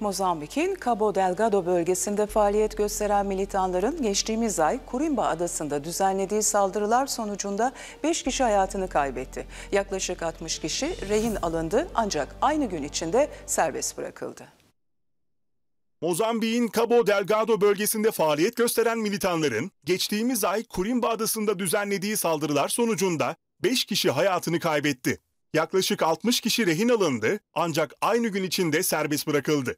Mozambik'in Cabo Delgado bölgesinde faaliyet gösteren militanların geçtiğimiz ay Kurimba adasında düzenlediği saldırılar sonucunda 5 kişi hayatını kaybetti. Yaklaşık 60 kişi rehin alındı ancak aynı gün içinde serbest bırakıldı. Mozambik'in Cabo Delgado bölgesinde faaliyet gösteren militanların geçtiğimiz ay Kurimba adasında düzenlediği saldırılar sonucunda 5 kişi hayatını kaybetti. Yaklaşık 60 kişi rehin alındı ancak aynı gün içinde serbest bırakıldı.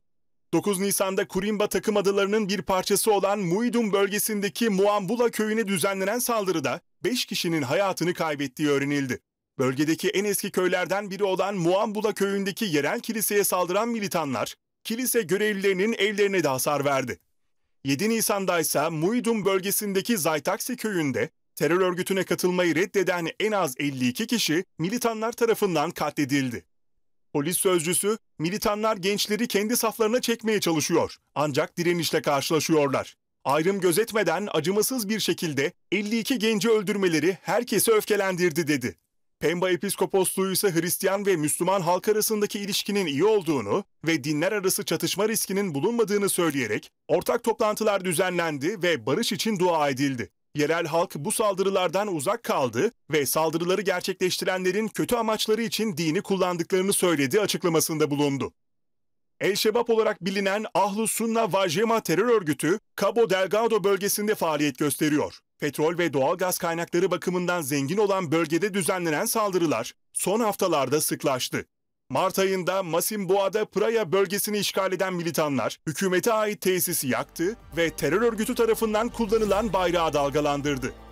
9 Nisan'da Kurimba takım adalarının bir parçası olan Muidum bölgesindeki Muambula köyüne düzenlenen saldırıda 5 kişinin hayatını kaybettiği öğrenildi. Bölgedeki en eski köylerden biri olan Muambula köyündeki yerel kiliseye saldıran militanlar, kilise görevlilerinin evlerine de hasar verdi. 7 Nisan'da ise Muidum bölgesindeki Zaytaksi köyünde terör örgütüne katılmayı reddeden en az 52 kişi militanlar tarafından katledildi. Polis sözcüsü, militanlar gençleri kendi saflarına çekmeye çalışıyor. Ancak direnişle karşılaşıyorlar. Ayrım gözetmeden acımasız bir şekilde 52 genci öldürmeleri herkesi öfkelendirdi dedi. Pemba Episkoposluğu ise Hristiyan ve Müslüman halk arasındaki ilişkinin iyi olduğunu ve dinler arası çatışma riskinin bulunmadığını söyleyerek ortak toplantılar düzenlendi ve barış için dua edildi. Yerel halk bu saldırılardan uzak kaldı ve saldırıları gerçekleştirenlerin kötü amaçları için dini kullandıklarını söyledi açıklamasında bulundu. El-Şebab olarak bilinen Ahlu Sunna Vajema terör örgütü Cabo Delgado bölgesinde faaliyet gösteriyor. Petrol ve doğal gaz kaynakları bakımından zengin olan bölgede düzenlenen saldırılar son haftalarda sıklaştı. Mart ayında Masimboa'da Praia bölgesini işgal eden militanlar, hükümete ait tesisi yaktı ve terör örgütü tarafından kullanılan bayrağı dalgalandırdı.